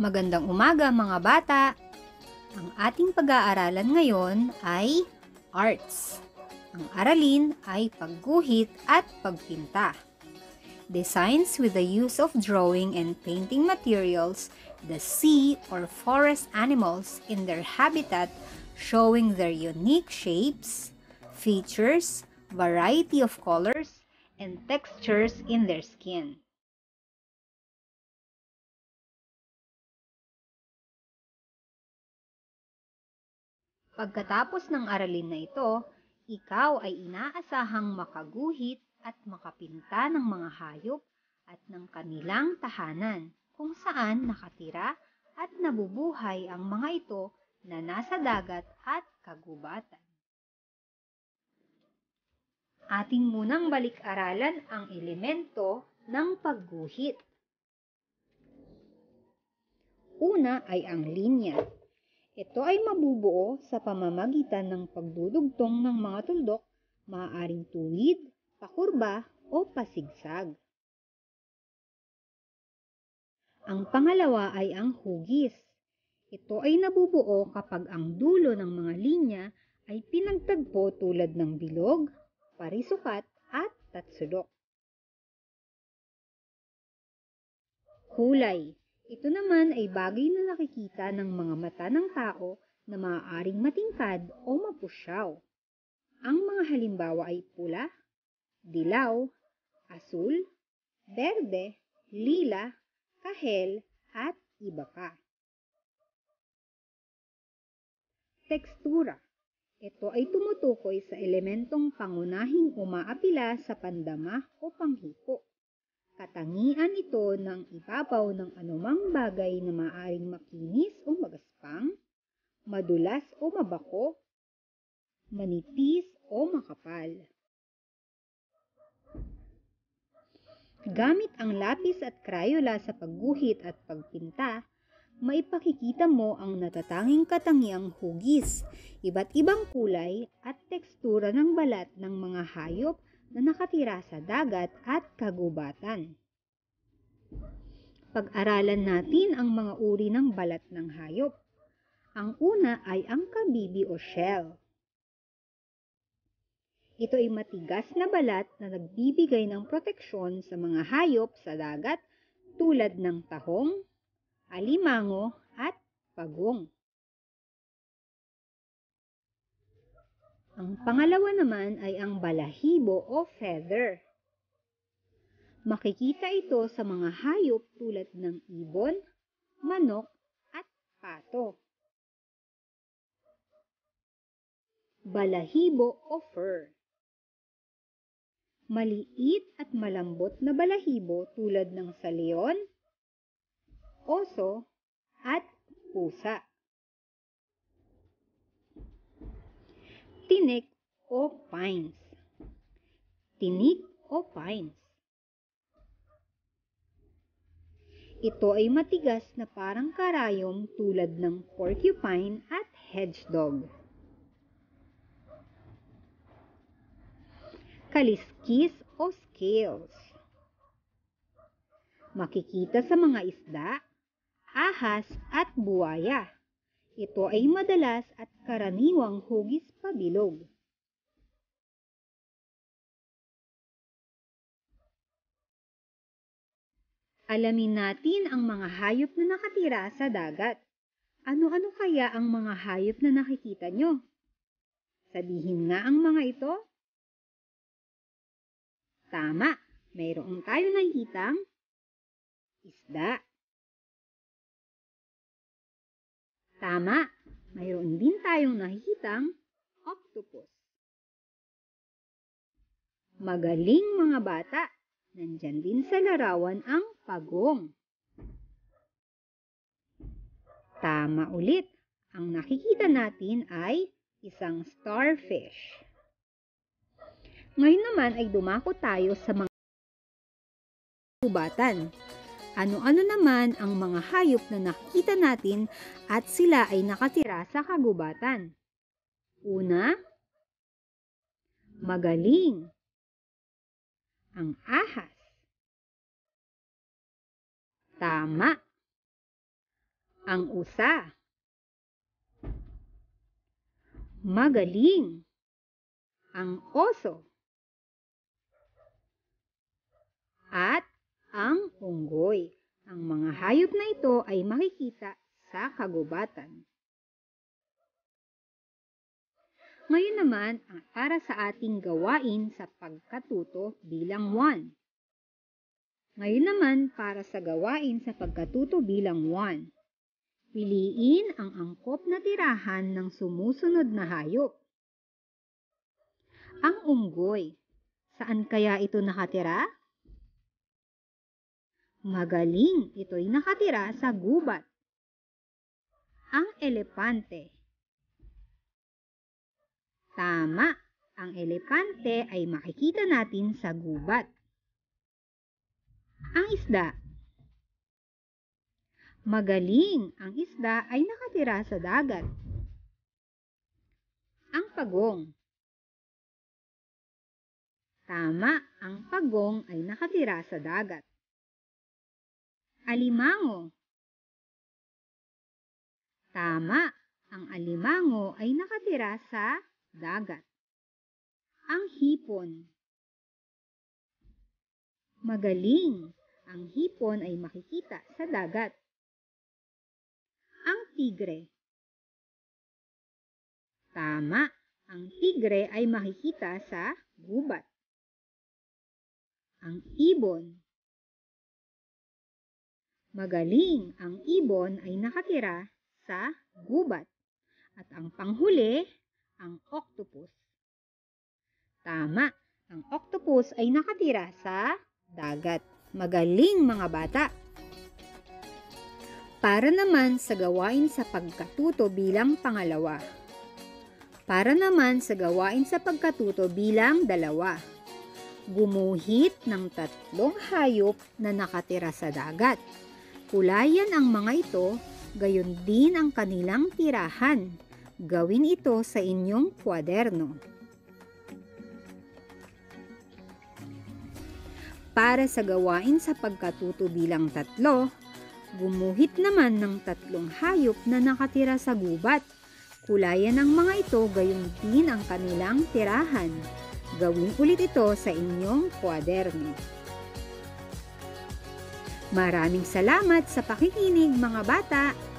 Magandang umaga mga bata! Ang ating pag-aaralan ngayon ay Arts. Ang aralin ay pagguhit at pagpinta. Designs with the use of drawing and painting materials, the sea or forest animals in their habitat showing their unique shapes, features, variety of colors, and textures in their skin. Pagkatapos ng aralin na ito, ikaw ay inaasahang makaguhit at makapinta ng mga hayop at ng kanilang tahanan kung saan nakatira at nabubuhay ang mga ito na nasa dagat at kagubatan. Atin munang balik-aralan ang elemento ng pagguhit. Una ay ang linya. Ito ay mabubuo sa pamamagitan ng pagdudugtong ng mga tuldok, maaaring tuwid, pakurba, o pasigsag. Ang pangalawa ay ang hugis. Ito ay nabubuo kapag ang dulo ng mga linya ay pinagtagpo tulad ng bilog, parisukat, at tatsulok. Kulay ito naman ay bagay na nakikita ng mga mata ng tao na maaaring matingkad o mapusyaw. Ang mga halimbawa ay pula, dilaw, asul, berde, lila, kahel, at iba pa. Tekstura Ito ay tumutukoy sa elementong pangunahing umaapila sa pandama o panghipo katangian ito ng ibabaw ng anumang bagay na maaring makinis o magaspang, madulas o mabako, manipis o makapal. Gamit ang lapis at krayola sa pagguhit at pagpinta, maipakikita mo ang natatanging katangiang hugis, iba't ibang kulay at tekstura ng balat ng mga hayop na nakatira sa dagat at kagubatan. Pag-aralan natin ang mga uri ng balat ng hayop. Ang una ay ang kabibi o shell. Ito ay matigas na balat na nagbibigay ng proteksyon sa mga hayop sa dagat tulad ng tahong, alimango at pagong. Ang pangalawa naman ay ang balahibo o feather. Makikita ito sa mga hayop tulad ng ibon, manok, at pato. Balahibo o fur Maliit at malambot na balahibo tulad ng sa leon, oso, at pusa. Tinik o pines. Tinik o pines. Ito ay matigas na parang karayom tulad ng porcupine at hedgehog. Kaliskis o scales. Makikita sa mga isda, ahas at buwaya. Ito ay madalas at karaniwang hugis pabilog. Alamin natin ang mga hayop na nakatira sa dagat. Ano-ano kaya ang mga hayop na nakikita nyo? Sabihin nga ang mga ito. Tama, mayroon tayo nakikitang isda, Tama, mayroon din tayong nakikitang octopus. Magaling mga bata, nandyan din sa larawan ang pagong. Tama ulit, ang nakikita natin ay isang starfish. Ngayon naman ay dumako tayo sa mga tubatan ano-ano naman ang mga hayop na nakita natin at sila ay nakatira sa kagubatan. Una, magaling. Ang ahas. Tama. Ang usa. Magaling. Ang oso. At ang unggoy. Ang mga hayop na ito ay makikita sa kagubatan. Ngayon naman ang para sa ating gawain sa pagkatuto bilang 1. Ngayon naman para sa gawain sa pagkatuto bilang 1. Piliin ang angkop na tirahan ng sumusunod na hayop. Ang unggoy. Saan kaya ito nakatira? Magaling ito'y nakatira sa gubat. Ang elepante. Tama, ang elepante ay makikita natin sa gubat. Ang isda. Magaling, ang isda ay nakatira sa dagat. Ang pagong. Tama, ang pagong ay nakatira sa dagat. Alimango Tama, ang alimango ay nakatira sa dagat. Ang hipon Magaling! Ang hipon ay makikita sa dagat. Ang tigre Tama! Ang tigre ay makikita sa gubat. Ang ibon Magaling ang ibon ay nakatira sa gubat. At ang panghuli, ang octopus. Tama, ang octopus ay nakatira sa dagat. Magaling mga bata! Para naman sa gawain sa pagkatuto bilang pangalawa. Para naman sa gawain sa pagkatuto bilang dalawa. Gumuhit ng tatlong hayop na nakatira sa dagat. Kulayan ang mga ito, gayon din ang kanilang tirahan. Gawin ito sa inyong kwaderno. Para sa gawain sa pagkatuto bilang tatlo, gumuhit naman ng tatlong hayop na nakatira sa gubat. Kulayan ang mga ito gayon din ang kanilang tirahan. Gawin ulit ito sa inyong kwaderno. Maraming salamat sa pakikinig mga bata.